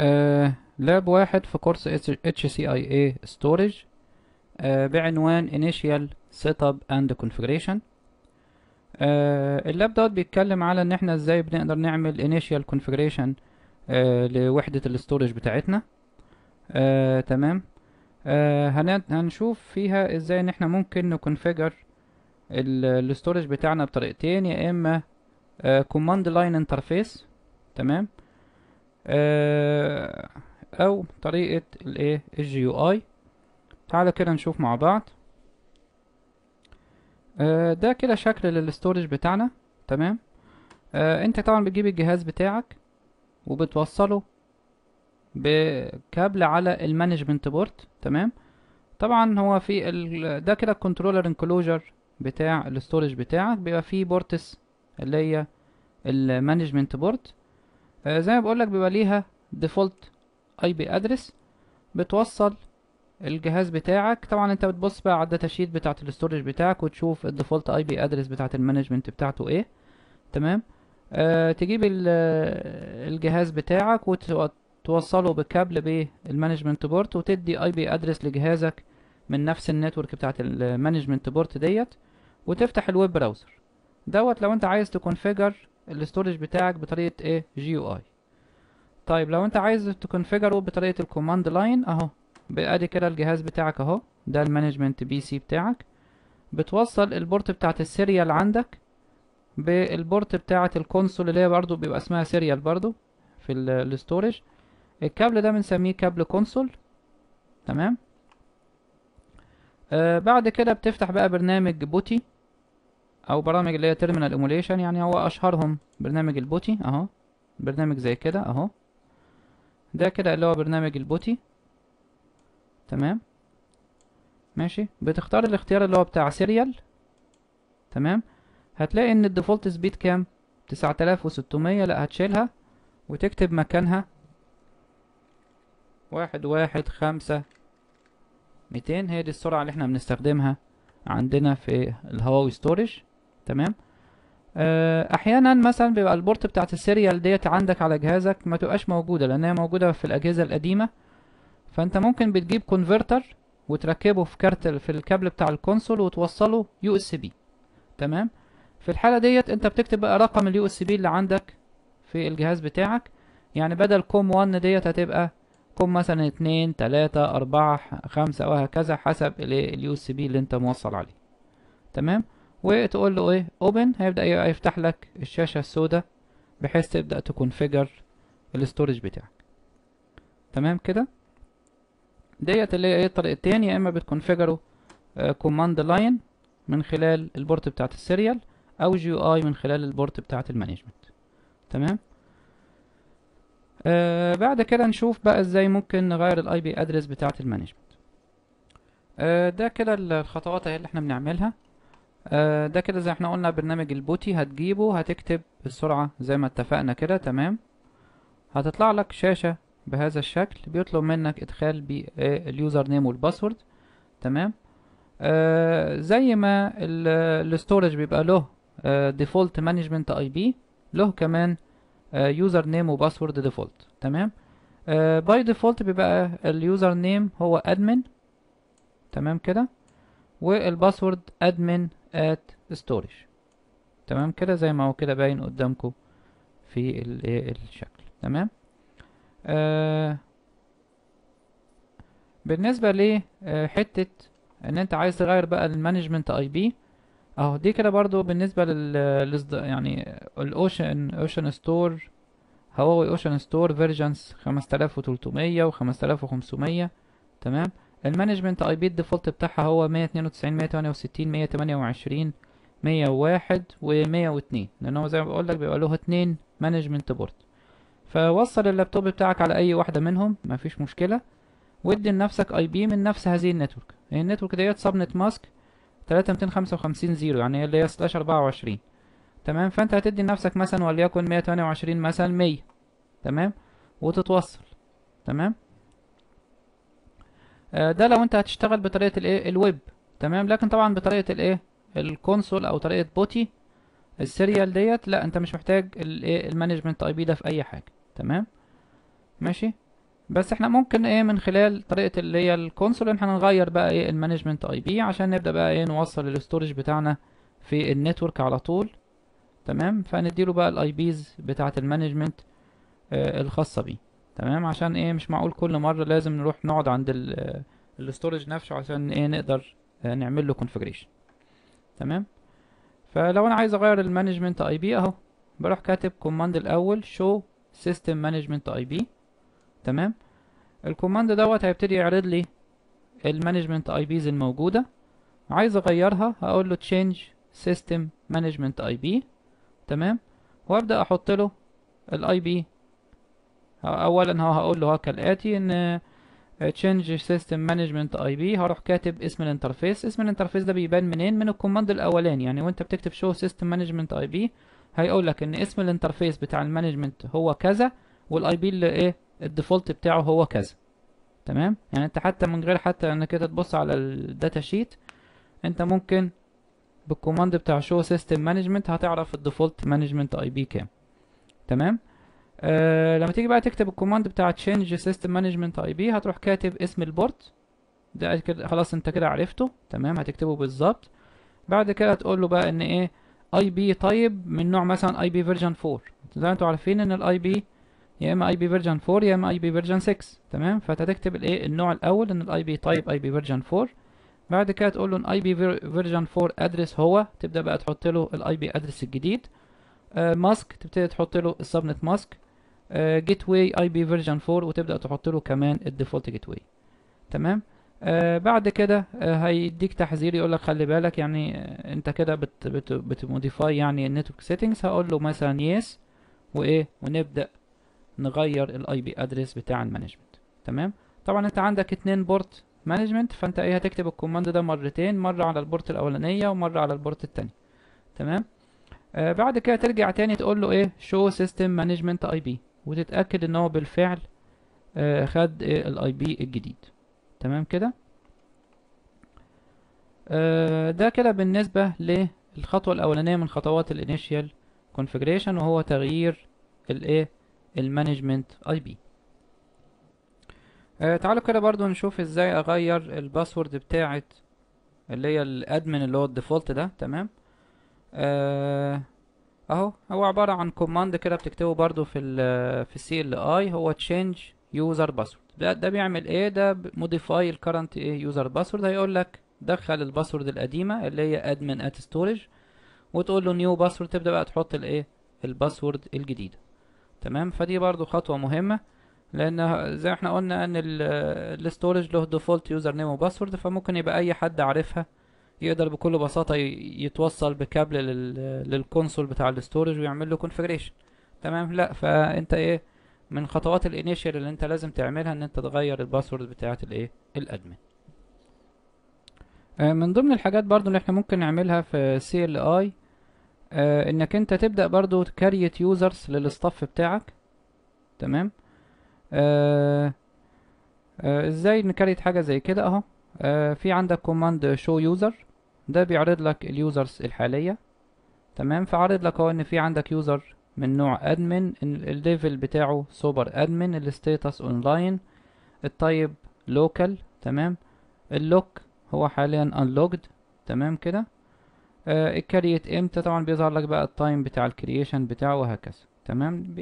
آه، لاب واحد في كورس HCIA Storage آه بعنوان Initial Setup and Configuration آه اللاب دوت بيتكلم على ان احنا ازاي بنقدر نعمل Initial Configuration آه، لوحدة الاستورج بتاعتنا uh, تمام uh, هنشوف فيها ازاي ان احنا ممكن نكونفيجر الاستورج بتاعنا بطريقتين يا اما كوماند لاين انترفيس تمام آه، او طريقة الايه الجيو اي تعالى كده نشوف مع بعض آه، ده كده شكل الاستورج بتاعنا تمام آه، انت طبعا بتجيب الجهاز بتاعك وبتوصله بكابل على المانجمنت بورت تمام طبعا هو في ال... ده كده الكنترولر انكلوجر بتاع الاستورج بتاعك بيبقى فيه بورتس اللي هي المانجمنت بورت آه، زي ما بقولك بيبقى ليها ديفولت اي بي ادرس بتوصل الجهاز بتاعك طبعا انت بتبص بقى على الداتا شيت بتاعه الاستورج بتاعك وتشوف الديفولت اي بي ادرس بتاعه المانجمنت بتاعته ايه تمام أه تجيب آه، الجهاز بتاعك وتوصله بكابل بالمانجمنت بورت وتدي اي بي ادرس لجهازك من نفس النتورك بتاعه المانجمنت بورت ديت وتفتح الويب براوزر دوت لو انت عايز تكونفيجر الاستورج بتاعك بطريقه ايه جي يو اي طيب لو انت عايز تكونفيجره بطريقه الكوماند لاين اهو بادي كده الجهاز بتاعك اهو ده المانجمنت بي سي بتاعك بتوصل البورت بتاعت السيريال عندك بالبورت بتاعت الكونسول اللي هي برضو بيبقى اسمها سيريال برضو في الاستورج الكابل ده بنسميه كابل كونسول تمام آه بعد كده بتفتح بقى برنامج بوتي او برامج اللي هي تيرمينال ايموليشن يعني هو اشهرهم برنامج البوتي اهو برنامج زي كده اهو ده كده اللي هو برنامج البوتي تمام ماشي بتختار الاختيار اللي هو بتاع سيريال تمام هتلاقي ان الديفولت سبيد كام 9600 لا هتشيلها وتكتب مكانها واحد واحد خمسة ميتين هي دي السرعة اللي احنا بنستخدمها عندنا في الهواوي ستورج تمام آه، احيانا مثلا بيبقى البورت بتاعت السيريال ديت عندك على جهازك ما تبقاش موجوده لان هي موجوده في الاجهزه القديمه فانت ممكن بتجيب كونفرتر وتركبه في كارت في الكابل بتاع الكونسول وتوصله يو اس بي تمام في الحاله ديت انت بتكتب بقى رقم اليو اس بي اللي عندك في الجهاز بتاعك يعني بدل كوم 1 ديت هتبقى كوم مثلا 2 3 4 5 وهكذا حسب اليو اس بي اللي انت موصل عليه تمام وتقول له ايه اوبن هيبدا يفتح لك الشاشه السوداء بحيث تبدا تكونفيجر الاستورج بتاعك تمام كده ديت اللي هي ايه الطريقتين يا اما بتكونفيجره كوماند لاين من خلال البورت بتاعه السيريال او جي اي من خلال البورت بتاعه المانجمنت تمام آه بعد كده نشوف بقى ازاي ممكن نغير الاي بي ادرس بتاعه المانجمنت آه ده كده الخطوات اللي احنا بنعملها آه، ده كده زي احنا قلنا برنامج البوتي هتجيبه هتكتب السرعة زي ما اتفقنا كده تمام هتطلع لك شاشة بهذا الشكل بيطلب منك ادخال آه، اليوزر نيم والباسورد تمام آه زي ما الستورج بيبقى له ديفولت مانجمنت اي بي له كمان آه، يوزر نيم وباسورد ديفولت تمام باي ديفولت بيبقى اليوزر نيم هو ادمن تمام كده والباسورد ادمن at storage تمام كده زي ما هو كده باين قدامكم في الايه الشكل تمام آه بالنسبه ل آه، حته ان انت عايز تغير بقى المانجمنت اي بي اهو دي كده برضو بالنسبه لل يعني الاوشن اوشن ستور هواوي اوشن ستور فيرجنز 5300 و 5500 تمام المانجمنت اي بي الديفولت بتاعها هو 192 168 128 101 و102 لان هو زي ما بقول لك بيبقى له اتنين مانجمنت بورد فوصل اللابتوب بتاعك على اي واحده منهم مفيش مشكله وادي لنفسك اي بي من نفس هذه النتورك النتورك ديت سبنت ماسك 3255 زيرو يعني اللي هي سلاش 24 تمام فانت هتدي لنفسك مثلا وليكن 128 مثلا 100 تمام وتتوصل تمام آه، ده لو انت هتشتغل بطريقه الايه الويب تمام لكن طبعا بطريقه الايه الكونسول او طريقه بوتي السيريال ديت لا انت مش محتاج الايه المانجمنت اي بي ده في اي حاجه تمام ماشي بس احنا ممكن ايه من خلال طريقه اللي هي الكونسول ان احنا نغير بقى ايه المانجمنت اي بي عشان نبدا بقى ايه نوصل الاستورج بتاعنا في النتورك على طول تمام فنديله بقى الاي بيز بتاعه المانجمنت آه، الخاصه بيه تمام عشان ايه مش معقول كل مرة لازم نروح نقعد عند الاستورج نفسه عشان ايه نقدر آه، نعمل له كونفجريشن تمام فلو انا عايز اغير المانجمنت اي بي اهو بروح كاتب كوماند الاول شو سيستم مانجمنت اي بي تمام الكوماند دوت هيبتدي يعرض لي المانجمنت اي بيز الموجودة عايز اغيرها هقول له تشينج سيستم مانجمنت اي بي تمام وابدا احط له الاي بي اولا هقول له كالاتي ان تشينج سيستم مانجمنت اي بي هروح كاتب اسم الانترفيس اسم الانترفيس ده بيبان منين من الكوماند الاولاني يعني وانت بتكتب سيستم مانجمنت اي بي هيقول لك ان اسم الانترفيس بتاع المانجمنت هو كذا والاي بي اللي ايه الديفولت بتاعه هو كذا تمام يعني انت حتى من غير حتى انك كده تبص على الداتا شيت انت ممكن بالكوماند بتاع شو سيستم مانجمنت هتعرف الديفولت مانجمنت اي بي كام تمام آه لما تيجي بقى تكتب الكوماند بتاع تشينج سيستم مانجمنت اي بي هتروح كاتب اسم البورت ده كده خلاص انت كده عرفته تمام هتكتبه بالظبط بعد كده هتقول له بقى ان ايه اي بي طيب من نوع مثلا اي بي فيرجن 4 زي ما انتوا عارفين ان الاي بي يا اما اي بي فيرجن 4 يا اما اي بي فيرجن 6 تمام فهتكتب الايه النوع الاول ان الاي بي طيب اي بي فيرجن 4 بعد كده تقول له ان اي بي فيرجن 4 ادرس هو تبدا بقى تحط له الاي بي ادرس الجديد ماسك آه، uh, تبتدي تحط له السبنت ماسك جيت واي اي بي فيرجن 4 وتبدا تحط له كمان الديفولت جيت واي تمام آه، بعد كده آه، هيديك تحذير يقول لك خلي بالك يعني آه، انت كده بت بت بتموديفاي يعني النتورك سيتنجز هقول له مثلا يس وايه ونبدا نغير الاي بي ادريس بتاع المانجمنت تمام طبعا انت عندك اتنين بورت مانجمنت فانت ايه هتكتب الكوماند ده مرتين مره على البورت الاولانيه ومره على البورت الثانيه تمام آه بعد كده ترجع تاني تقول له ايه شو سيستم مانجمنت اي بي وتتأكد ان هو بالفعل آه، خد الاي بي الجديد تمام كده آه، ده كده بالنسبة للخطوة الأولانية من خطوات الانيشال كونفجريشن وهو تغيير الايه المانجمنت اي بي تعالوا كده برضو نشوف ازاي اغير الباسورد بتاعت اللي هي الادمن اللي هو الديفولت ده تمام آه اهو هو عبارة عن كوماند كده بتكتبه برضو في ال في السي ال اي هو تشينج يوزر باسورد ده ده بيعمل ايه ده موديفاي الكرنت ايه يوزر باسورد هيقول لك دخل الباسورد القديمة اللي هي ادمن ات ستورج وتقول له نيو باسورد تبدأ بقى تحط الايه الباسورد الجديدة تمام فدي برضو خطوة مهمة لان زي احنا قلنا ان الستورج له ديفولت يوزر نيم وباسورد فممكن يبقى اي حد عارفها يقدر بكل بساطة يتوصل بكابل للكونسول بتاع الستورج ويعمل له كونفجريشن تمام لا فانت ايه من خطوات الانيشال اللي انت لازم تعملها ان انت تغير الباسورد بتاعة الايه الادمن آه، من ضمن الحاجات برضو اللي احنا ممكن نعملها في سي ال اي انك انت تبدا برضو تكريت يوزرز للاستاف بتاعك تمام آه آه ازاي نكريت حاجه زي كده اهو آه، في عندك كوماند شو يوزر ده بيعرض لك اليوزرز الحالية تمام فعرض لك هو ان في عندك يوزر من نوع ادمن الليفل بتاعه سوبر ادمن الستيتس اونلاين التايب لوكال تمام اللوك هو حاليا انلوجد تمام كده آه الكرييت امتى طبعا بيظهر لك بقى التايم بتاع الكرييشن بتاعه وهكذا تمام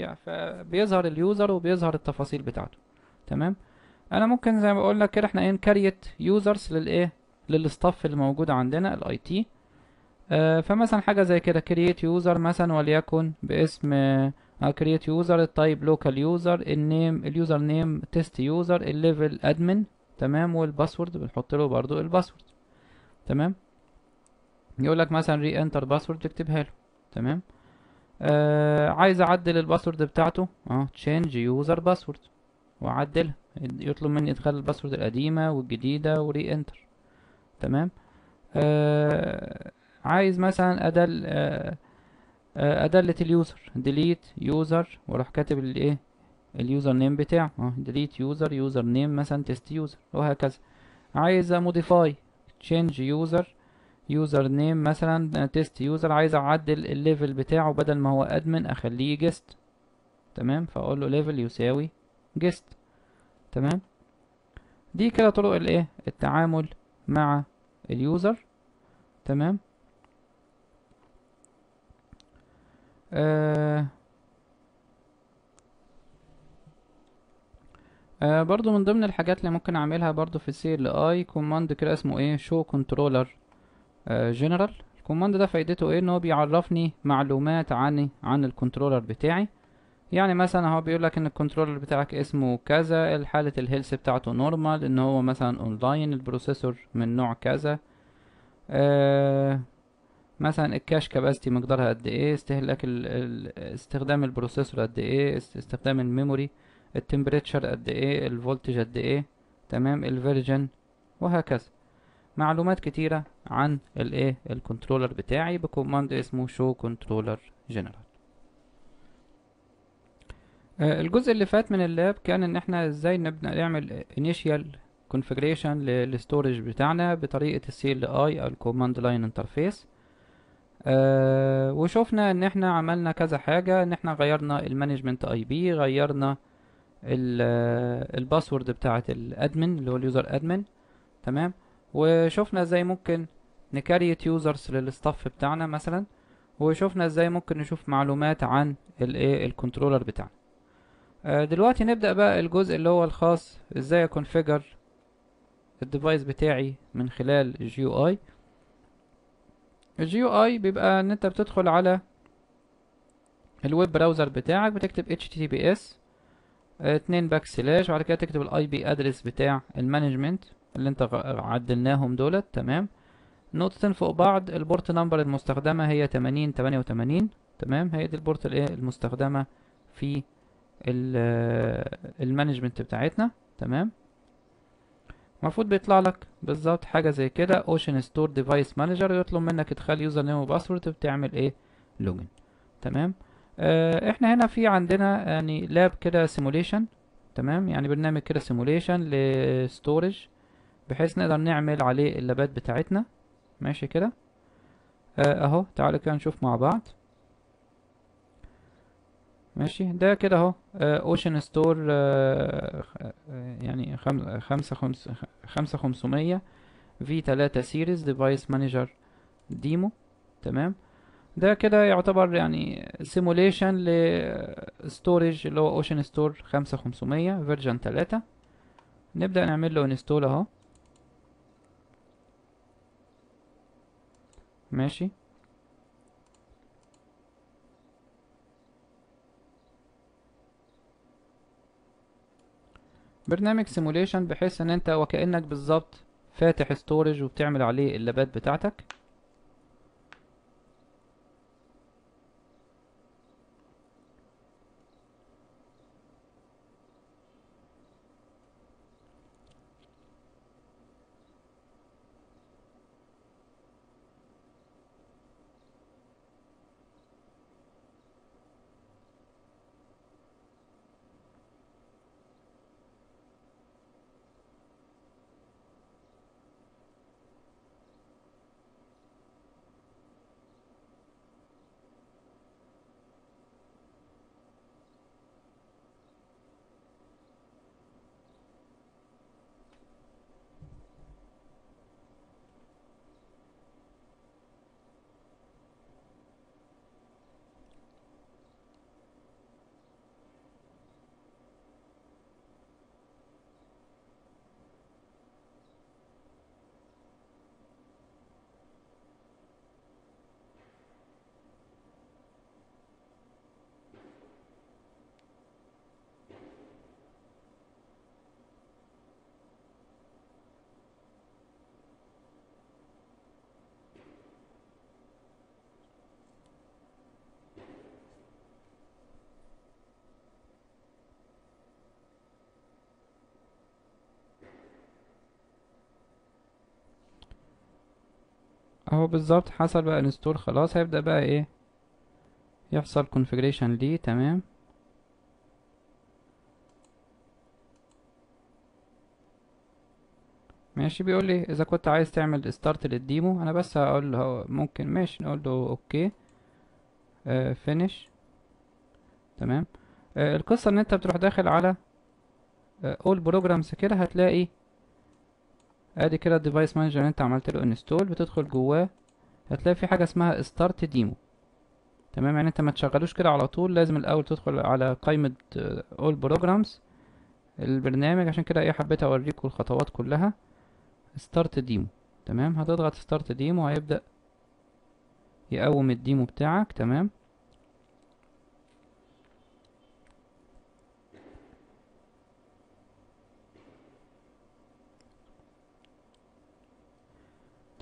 بيظهر اليوزر وبيظهر التفاصيل بتاعته تمام انا ممكن زي ما بقول لك كده احنا انكريت يوزرز للايه للستاف اللي موجود عندنا الاي تي آه فمثلا حاجه زي كده كرييت يوزر مثلا وليكن باسم كرييت يوزر التايب لوكال يوزر النيم اليوزر نيم تيست يوزر الليفل ادمن تمام والباسورد بنحط له برضو الباسورد تمام يقول لك مثلا ري انتر باسورد تكتبها له تمام آه عايز اعدل الباسورد بتاعته اه تشينج يوزر باسورد واعدلها يطلب مني ادخال الباسورد القديمة والجديدة وري انتر تمام آه عايز مثلا ادل آه, آه، ادلت اليوزر ديليت يوزر واروح كاتب الايه اليوزر نيم بتاعه اه ديليت يوزر يوزر نيم مثلا تيست يوزر وهكذا عايز موديفاي تشينج يوزر يوزر نيم مثلا تيست يوزر عايز اعدل الليفل بتاعه بدل ما هو ادمن اخليه جيست تمام فاقول له ليفل يساوي جيست تمام دي كده طرق الايه التعامل مع اليوزر تمام آه آه برضو من ضمن الحاجات اللي ممكن اعملها برضو في سي ال اي كوماند كده اسمه ايه شو كنترولر جنرال الكوماند ده فايدته ايه ان هو بيعرفني معلومات عن عن الكنترولر بتاعي يعني مثلا هو بيقول لك ان الكنترولر بتاعك اسمه كذا حالة الهيلث بتاعته نورمال ان هو مثلا اونلاين البروسيسور من نوع كذا آه مثلا الكاش كاباسيتي مقدارها قد ايه استهلاك ال ال استخدام البروسيسور قد ايه استخدام الميموري التمبريتشر قد ايه الفولتج قد ايه تمام الفيرجن وهكذا معلومات كتيرة عن الايه الكنترولر بتاعي بكوماند اسمه شو كنترولر جنرال آه، الجزء اللي فات من اللاب كان ان احنا ازاي نبدا نعمل انيشال كونفيجريشن للستورج بتاعنا بطريقه السي ال اي او الكوماند لاين انترفيس وشفنا ان احنا عملنا كذا حاجه ان احنا غيرنا المانجمنت اي بي غيرنا الباسورد آه، بتاعه الادمن اللي هو اليوزر ادمن تمام وشفنا ازاي ممكن نكريت يوزرز للستاف بتاعنا مثلا وشفنا ازاي ممكن نشوف معلومات عن الايه الكنترولر بتاعنا آه، دلوقتي نبدأ بقى الجزء اللي هو الخاص ازاي اكونفيجر الديفايس بتاعي من خلال جيو اي الجي اي بيبقى ان انت بتدخل على الويب براوزر بتاعك بتكتب https آه، اتنين باك سلاش وبعد كده تكتب الاي بي ادرس بتاع المانجمنت اللي انت عدلناهم دولت تمام نقطتين فوق بعض البورت نمبر المستخدمة هي تمانين تمانية وتمانين تمام هي دي البورت الايه المستخدمة في المانجمنت بتاعتنا تمام المفروض بيطلع لك بالظبط حاجه زي كده اوشن ستور ديفايس مانجر يطلب منك ادخال يوزر نيم وباسورد بتعمل ايه لوجن تمام آه احنا هنا في عندنا يعني لاب كده سيموليشن تمام يعني برنامج كده سيموليشن لستورج بحيث نقدر نعمل عليه اللابات بتاعتنا ماشي كده آه اهو تعالوا كده نشوف مع بعض ماشي ده كده اهو اوشن آه، ستور آه، آه، يعني خمسة خمسة خمسة خمسمية في تلاتة سيريز ديفايس مانجر ديمو تمام ده كده يعتبر يعني سيموليشن لستورج اللي هو اوشن ستور خمسة خمسمية فيرجن تلاتة نبدأ نعمل له انستول اهو ماشي برنامج سيموليشن بحيث ان انت وكأنك بالظبط فاتح ستورج وبتعمل عليه اللابات بتاعتك اهو بالظبط حصل بقى انستول خلاص هيبدأ بقى ايه يحصل كونفيجريشن ليه تمام ماشي بيقول لي اذا كنت عايز تعمل ستارت للديمو انا بس هقول له ممكن ماشي نقول له اوكي آه فينيش تمام آه القصه ان انت بتروح داخل على اول آه، بروجرامز كده هتلاقي ادي كده الديفايس مانجر اللي انت عملت له انستول بتدخل جواه هتلاقي في حاجه اسمها ستارت ديمو تمام يعني انت ما تشغلوش كده على طول لازم الاول تدخل على قائمه اول آه، بروجرامز البرنامج عشان كده ايه حبيت اوريكم الخطوات كلها ستارت ديمو تمام هتضغط ستارت ديمو هيبدأ يقوم الديمو بتاعك تمام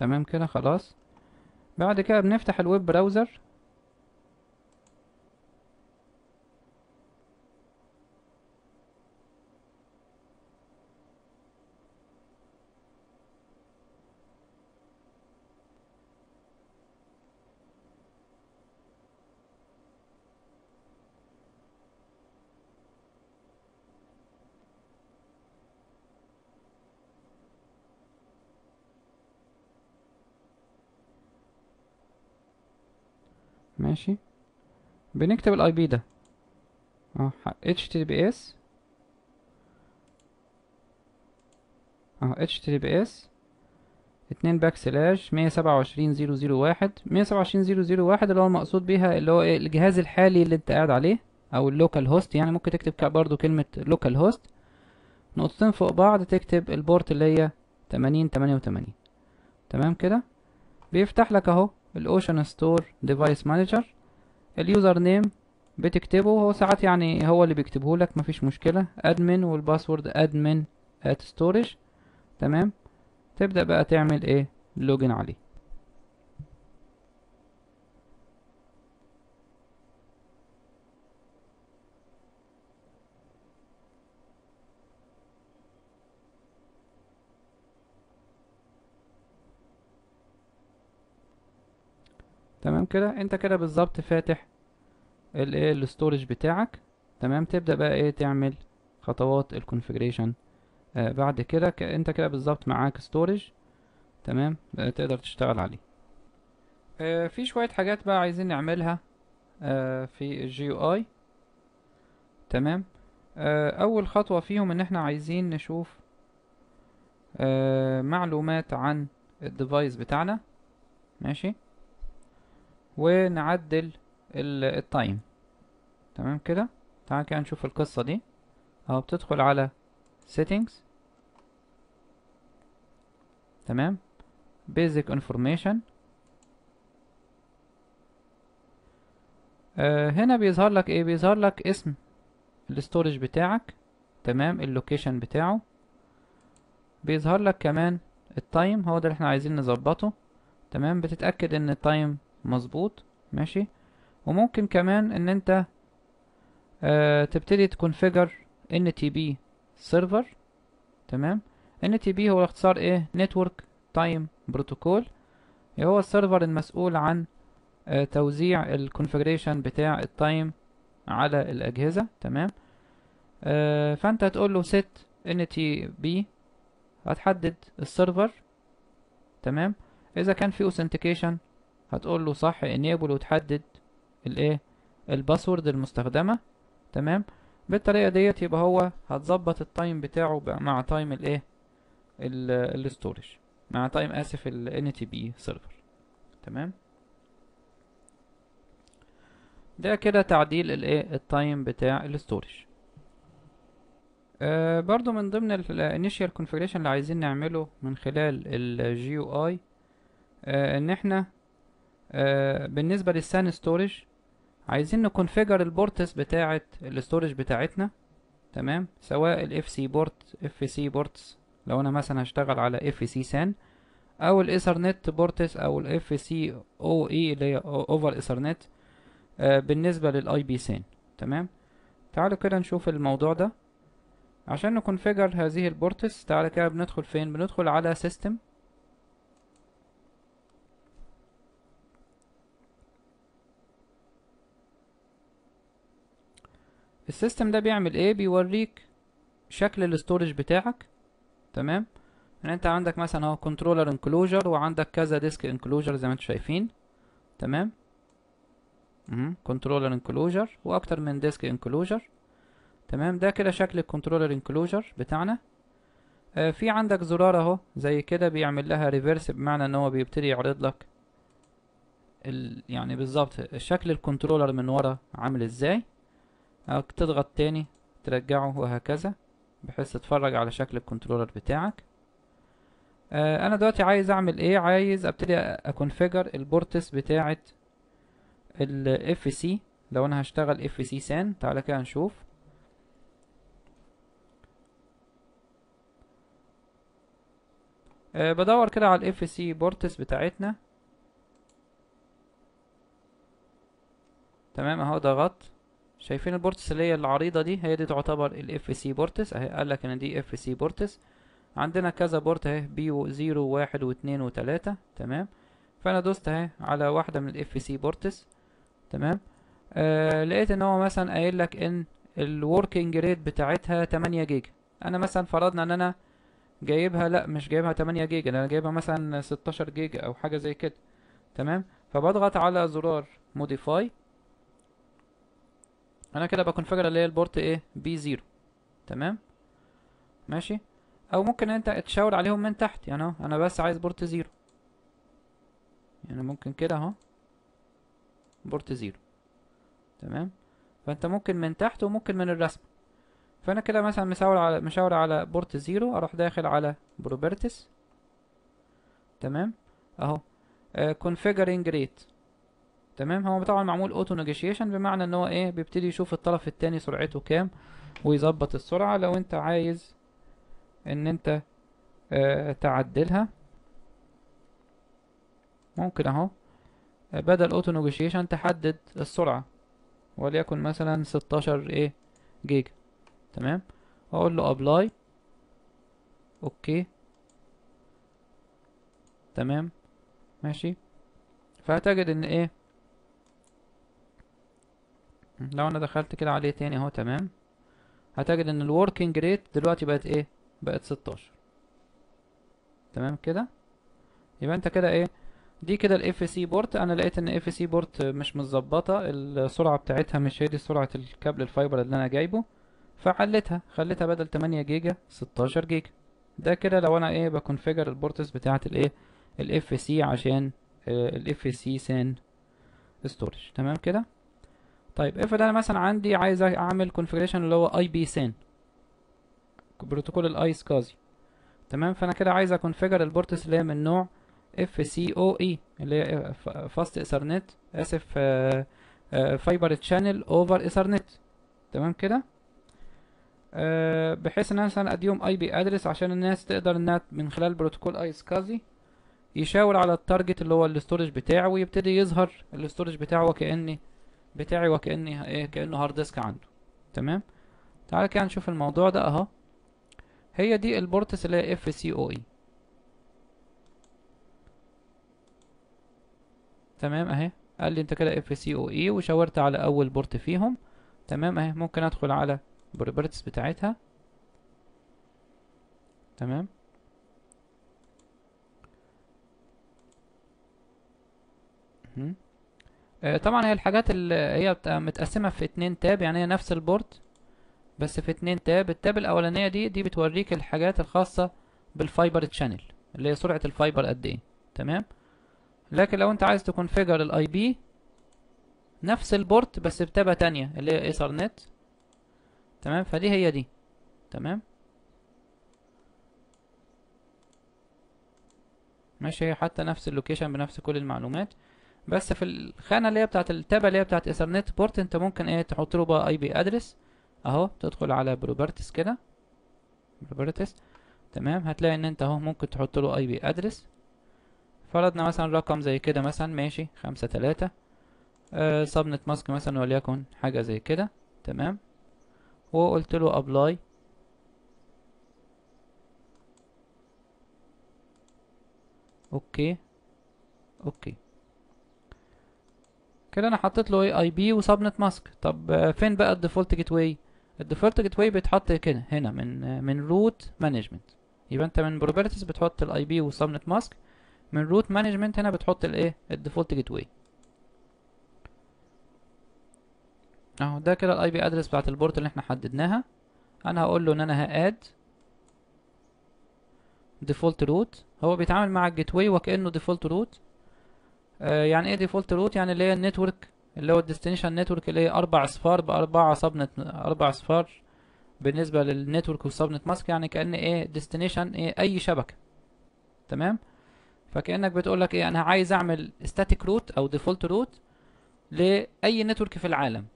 تمام كده خلاص بعد كده بنفتح الويب براوزر ماشي بنكتب الاي بي ده اه https اه https اتنين باك سلاش مية سبعة وعشرين زيرو زيرو واحد مية سبعة وعشرين زيرو زيرو واحد اللي هو المقصود بيها اللي هو الجهاز الحالي اللي انت قاعد عليه او اللوكال هوست يعني ممكن تكتب برضو كلمة لوكال هوست نقطتين فوق بعض تكتب البورت اللي هي تمانين تمانية وتمانين تمام كده بيفتح لك اهو الاوشن ستور ديفايس مانجر اليوزر نيم بتكتبه هو ساعات يعني هو اللي بيكتبه لك مفيش مشكلة ادمن والباسورد ادمن ات ستورج تمام تبدأ بقى تعمل ايه لوجن عليه تمام كده انت كده بالظبط فاتح الايه الاستورج بتاعك تمام تبدا بقى ايه تعمل خطوات الكونفيجريشن آه بعد كده انت كده بالظبط معاك ستورج تمام بقى آه، تقدر تشتغل عليه آه في شويه حاجات بقى عايزين نعملها آه في الجي اي تمام آه اول خطوه فيهم ان احنا عايزين نشوف آه معلومات عن الديفايس بتاعنا ماشي ونعدل التايم تمام كده تعال كده نشوف القصة دي اهو بتدخل على settings تمام basic information آه هنا بيظهر لك ايه بيظهر لك اسم الاستورج بتاعك تمام اللوكيشن بتاعه بيظهر لك كمان التايم هو ده اللي احنا عايزين نظبطه تمام بتتأكد ان التايم مظبوط ماشي وممكن كمان ان انت آه تبتدي تكونفيجر ان تي بي سيرفر تمام ان تي بي هو اختصار ايه نتورك تايم بروتوكول هو السيرفر المسؤول عن آه توزيع الكونفيجريشن بتاع التايم على الاجهزه تمام آه فانت هتقول له set NTP هتحدد السيرفر تمام اذا كان في اوثنتيكيشن هتقول له صح انيبل وتحدد الايه الباسورد المستخدمه تمام بالطريقه ديت يبقى هو هتظبط التايم بتاعه مع تايم الايه الاستورج مع تايم اسف ال NTP سيرفر تمام ده كده تعديل الايه التايم بتاع الاستورج آه برضو من ضمن الانيشيال كونفيجريشن اللي عايزين نعمله من خلال الجي او آه، اي ان احنا آه، بالنسبة للسان ستورج عايزين نكونفيجر البورتس بتاعة الستورج بتاعتنا تمام سواء الاف سي بورت اف سي بورتس لو انا مثلا هشتغل على اف سي سان او الايثرنت بورتس او الاف سي او اي اللي هي اوفر ايثرنت آه، بالنسبة للاي بي سان تمام تعالوا كده نشوف الموضوع ده عشان نكونفيجر هذه البورتس تعالى كده بندخل فين بندخل على سيستم السيستم ده بيعمل ايه بيوريك شكل الاستورج بتاعك تمام يعني انت عندك مثلا اهو كنترولر انكلوجر وعندك كذا ديسك انكلوجر زي ما انتم شايفين تمام كنترولر انكلوجر واكتر من ديسك انكلوجر تمام ده كده شكل الكنترولر انكلوجر بتاعنا آه في عندك زرار اهو زي كده بيعمل لها ريفرس بمعنى ان هو بيبتدي يعرض لك ال... يعني بالظبط شكل الكنترولر من ورا عامل ازاي تضغط تاني ترجعه وهكذا بحيث تتفرج على شكل الكنترولر بتاعك آه انا دلوقتي عايز اعمل ايه عايز ابتدي اكونفيجر البورتس بتاعه ال سي لو انا هشتغل اف سي سان تعالى كده نشوف أه بدور كده على الاف سي بورتس بتاعتنا تمام اهو ضغطت شايفين البورتس اللي هي العريضة دي هي دي تعتبر الاف سي بورتس اهي قالك ان دي اف سي بورتس عندنا كذا بورت اهي بي زيرو واحد واتنين وتلاتة تمام فانا دوست اهي على واحدة من الاف سي بورتس تمام آه لقيت ان هو مثلا قايل لك ان الوركينج ريت بتاعتها 8 جيجا انا مثلا فرضنا ان انا جايبها لا مش جايبها 8 جيجا انا جايبها مثلا 16 جيجا او حاجه زي كده تمام فبضغط على زرار موديفاي انا كده بكونفجر اللي هي البورت ايه بي زيرو تمام ماشي او ممكن انت تشاور عليهم من تحت يعني اهو انا بس عايز بورت زيرو يعني ممكن كده اهو بورت زيرو تمام فانت ممكن من تحت وممكن من الرسم فانا كده مثلا مشاور على مشاور على بورت زيرو اروح داخل على بروبرتس تمام اهو كونفيجرينج آه، ريت تمام هو طبعا معمول اوتو نيجوشيشن بمعنى ان هو ايه بيبتدي يشوف الطرف التاني سرعته كام ويظبط السرعة لو انت عايز ان انت اه تعدلها ممكن اهو بدل اوتو نيجوشيشن تحدد السرعة وليكن مثلا 16 ايه جيجا تمام اقول له ابلاي اوكي تمام ماشي فهتجد ان ايه لو انا دخلت كده عليه تاني اهو تمام هتجد ان الوركينج ريت دلوقتي بقت ايه بقت 16 تمام كده يبقى انت كده ايه دي كده الاف سي بورت انا لقيت ان اف سي بورت مش متظبطه السرعه بتاعتها مش هي دي سرعه الكابل الفايبر اللي انا جايبه فعلتها خليتها بدل 8 جيجا 16 جيجا ده كده لو انا ايه بكونفيجر البورتس بتاعه الايه الاف سي عشان الاف سي سان ستورج تمام كده طيب افرض انا مثلا عندي عايز اعمل كونفيجريشن اللي هو اي بي سين بروتوكول الاي سكازي تمام فانا كده عايز اكونفيجر البورتس اللي هي من نوع اف سي او اي اللي هي فاست ايثرنت اسف فايبر تشانل اوفر ايثرنت تمام كده آه، بحيث ان انا مثلا اديهم اي بي ادرس عشان الناس تقدر انها من خلال بروتوكول اي سكازي يشاور على التارجت اللي هو الاستورج بتاعه ويبتدي يظهر الاستورج بتاعه وكأن بتاعي وكأني ايه كأنه هارد ديسك عنده تمام تعالى كده نشوف الموضوع ده اهو هي دي البورتس اللي هي اف سي او اي تمام اهي قال لي انت كده اف سي او اي وشاورت على اول بورت فيهم تمام اهي ممكن ادخل على البروبرتس بتاعتها تمام هم آه، طبعا هي الحاجات اللي هي متقسمة في اتنين تاب يعني هي نفس البورد بس في اتنين تاب التاب الأولانية دي دي بتوريك الحاجات الخاصة بالفايبر تشانل اللي هي سرعة الفايبر قد ايه تمام لكن لو انت عايز تكونفيجر الاي بي نفس البورت بس بتابة تانية اللي هي ايثرنت تمام فدي هي دي تمام ماشي هي حتى نفس اللوكيشن بنفس كل المعلومات بس في الخانه اللي هي بتاعت التابه اللي هي بتاعت ايثرنت بورت انت ممكن ايه تحط له بقى اي بي ادرس اهو تدخل على بروبرتيز كده بروبرتيز تمام هتلاقي ان انت اهو ممكن تحط له اي بي ادرس فرضنا مثلا رقم زي كده مثلا ماشي خمسة تلاتة آه سبنت ماسك مثلا وليكن حاجة زي كده تمام وقلت له ابلاي اوكي اوكي كده انا حطيت له ايه اي بي وسبنت ماسك طب آه، فين بقى الديفولت جيت واي الديفولت جيت واي بيتحط كده هنا من آه، من روت مانجمنت يبقى انت من بروبرتيز بتحط الاي بي وسبنت ماسك من روت مانجمنت هنا بتحط الايه الديفولت جيت واي اهو ده كده الاي بي ادرس بتاعت البورت اللي احنا حددناها انا هقول له ان انا هاد ديفولت روت هو بيتعامل مع الجيت واي وكانه ديفولت روت آه، يعني ايه ديفولت روت يعني اللي هي النتورك اللي هو الديستنيشن نتورك اللي هي اربع اصفار باربعه سبنت اربع اصفار بالنسبه للنتورك والسبنت ماسك يعني كان ايه ديستنيشن ايه اي شبكه تمام فكانك بتقول لك ايه انا عايز اعمل ستاتيك روت او ديفولت روت لاي نتورك في العالم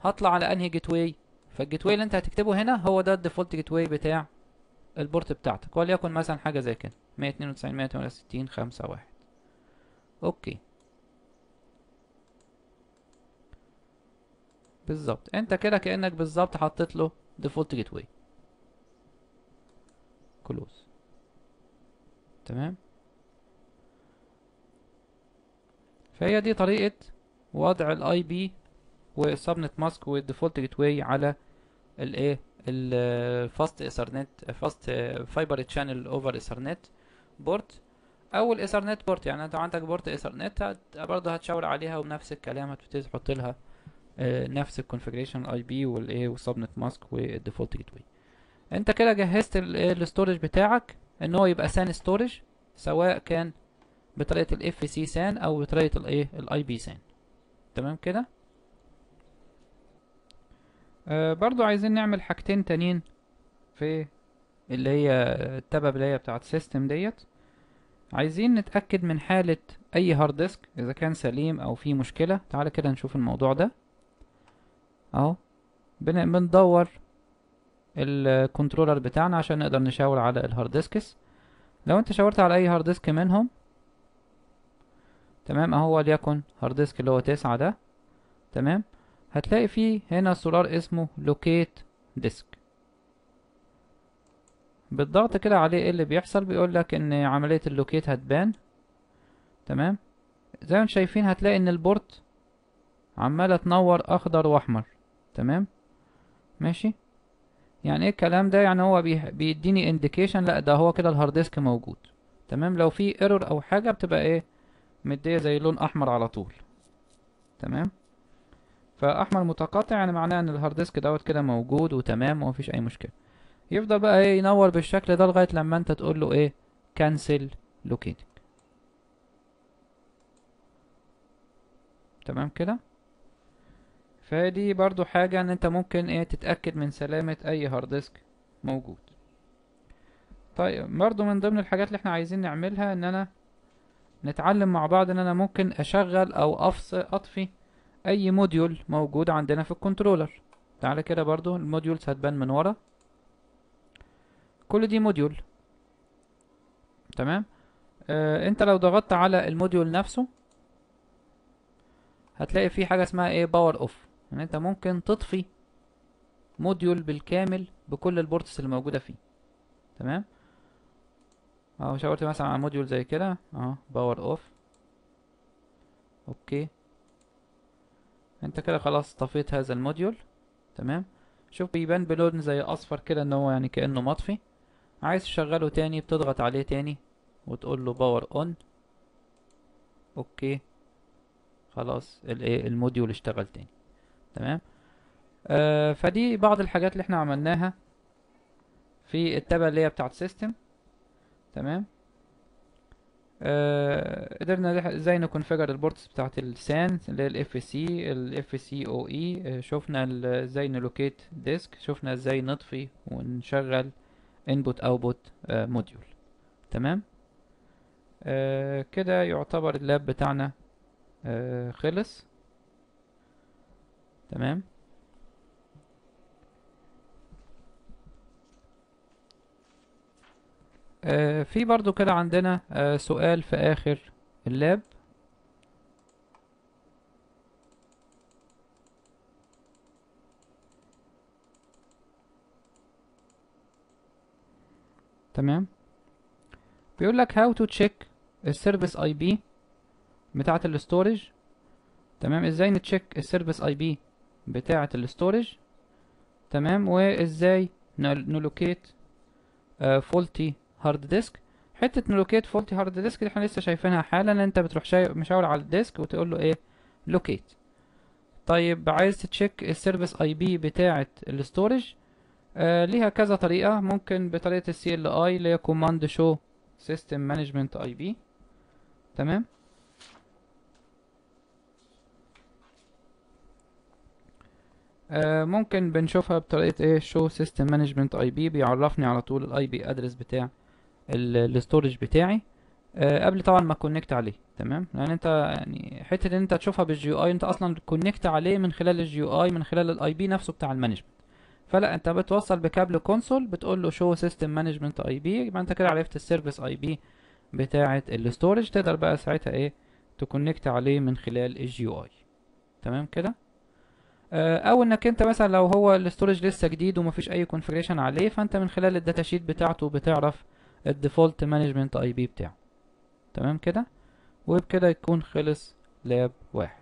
هطلع على انهي جيت واي فالجيت واي اللي انت هتكتبه هنا هو ده الديفولت جيت واي بتاع البورت بتاعتك وليكن مثلا حاجه زي كده 192 168 5 1 اوكي بالظبط انت كده كانك بالظبط حطيت له ديفولت جيت واي كلوز تمام فهي دي طريقه وضع الاي بي والسبنت ماسك والديفولت جيت واي على الايه الفاست ايثرنت فاست فايبر تشانل اوفر ايثرنت بورت او الايثرنت بورت يعني انت عندك بورت ايثرنت برضه هتشاور عليها وبنفس الكلام هتبتدي تحط لها آه، نفس الكونفيجريشن الاي بي والايه والسبنت ماسك والديفولت جيت واي انت كده جهزت الاستورج إيه بتاعك ان هو يبقى سان ستورج سواء كان بطريقه الاف سي سان او بطريقه الايه الاي بي سان تمام كده آه، برضو عايزين نعمل حاجتين تانيين في اللي هي التابة اللي بتاعه السيستم ديت عايزين نتأكد من حالة أي هارد ديسك إذا كان سليم أو فيه مشكلة تعالى كده نشوف الموضوع ده أهو بن... بندور الكنترولر بتاعنا عشان نقدر نشاور على الهارد ديسكس لو انت شاورت على أي هارد ديسك منهم تمام أهو وليكن هارد ديسك اللي هو تسعة ده تمام هتلاقي فيه هنا سولار اسمه لوكيت ديسك بالضغط كده عليه ايه اللي بيحصل بيقول لك ان عملية اللوكيت هتبان تمام زي ما انتم شايفين هتلاقي ان البورت عمالة تنور اخضر واحمر تمام ماشي يعني ايه الكلام ده يعني هو بيديني انديكيشن لا ده هو كده الهارد ديسك موجود تمام لو في ايرور او حاجة بتبقى ايه مدية زي لون احمر على طول تمام فاحمر متقاطع يعني معناه ان الهارد ديسك دوت كده موجود وتمام ومفيش اي مشكله يفضل بقى ايه ينور بالشكل ده لغاية لما انت تقول له ايه كانسل لوكيتنج تمام كده فدي برضو حاجة ان انت ممكن ايه تتأكد من سلامة اي هارد ديسك موجود طيب برضو من ضمن الحاجات اللي احنا عايزين نعملها ان انا نتعلم مع بعض ان انا ممكن اشغل او افصل اطفي اي موديول موجود عندنا في الكنترولر تعالى كده برضو الموديولز هتبان من ورا كل دي موديول تمام آه انت لو ضغطت على الموديول نفسه هتلاقي في حاجه اسمها ايه باور اوف يعني انت ممكن تطفي موديول بالكامل بكل البورتس اللي موجوده فيه تمام اهو شاورت مثلا على موديول زي كده اهو باور اوف اوكي انت كده خلاص طفيت هذا الموديول تمام شوف بيبان بلون زي اصفر كده ان هو يعني كانه مطفي عايز تشغله تاني بتضغط عليه تاني وتقول له باور اون اوكي خلاص الايه الموديول اشتغل تاني تمام آه فدي بعض الحاجات اللي احنا عملناها في التابة اللي هي بتاعت سيستم تمام آه قدرنا ازاي نكونفيجر البورتس بتاعت السان اللي هي الاف سي الاف سي e. او آه، اي شفنا ازاي نلوكيت ديسك شفنا ازاي نطفي ونشغل input output آه، module تمام آه كده يعتبر اللاب بتاعنا آه خلص تمام آه في برضو كده عندنا آه سؤال في آخر اللاب تمام بيقول لك how to check السيرفيس اي بي بتاعه الاستورج تمام ازاي نتشيك السيرفيس اي بي بتاعه الاستورج تمام وازاي نلوكيت فولتي هارد ديسك حته نلوكيت فولتي هارد ديسك دي احنا لسه شايفينها حالا انت بتروح شاي... مشاور على الديسك وتقول له ايه لوكيت طيب عايز تشيك السيرفيس اي بي بتاعه الاستورج آه، ليها كذا طريقة ممكن بطريقة ال CLI اللي هي command show system management IP تمام آه، ممكن بنشوفها بطريقة ايه show system management IP بيعرفني على طول الاي بي ادرس بتاع الستورج بتاعي آه، قبل طبعا ما كونكت عليه تمام لان انت يعني حته ان انت تشوفها بالجي GUI انت اصلا كونكت عليه من خلال الجي GUI من خلال الاي بي نفسه بتاع المانجمنت فلا انت بتوصل بكابل كونسول بتقول له شو سيستم مانجمنت اي بي يبقى انت كده عرفت السيرفيس اي بي بتاعه الاستورج تقدر بقى ساعتها ايه تكونكت عليه من خلال او اي تمام كده آه، او انك انت مثلا لو هو الاستورج لسه جديد ومفيش اي كونفيجريشن عليه فانت من خلال الداتا شيت بتاعته بتعرف الديفولت مانجمنت اي بي بتاعه تمام كده وبكده يكون خلص لاب واحد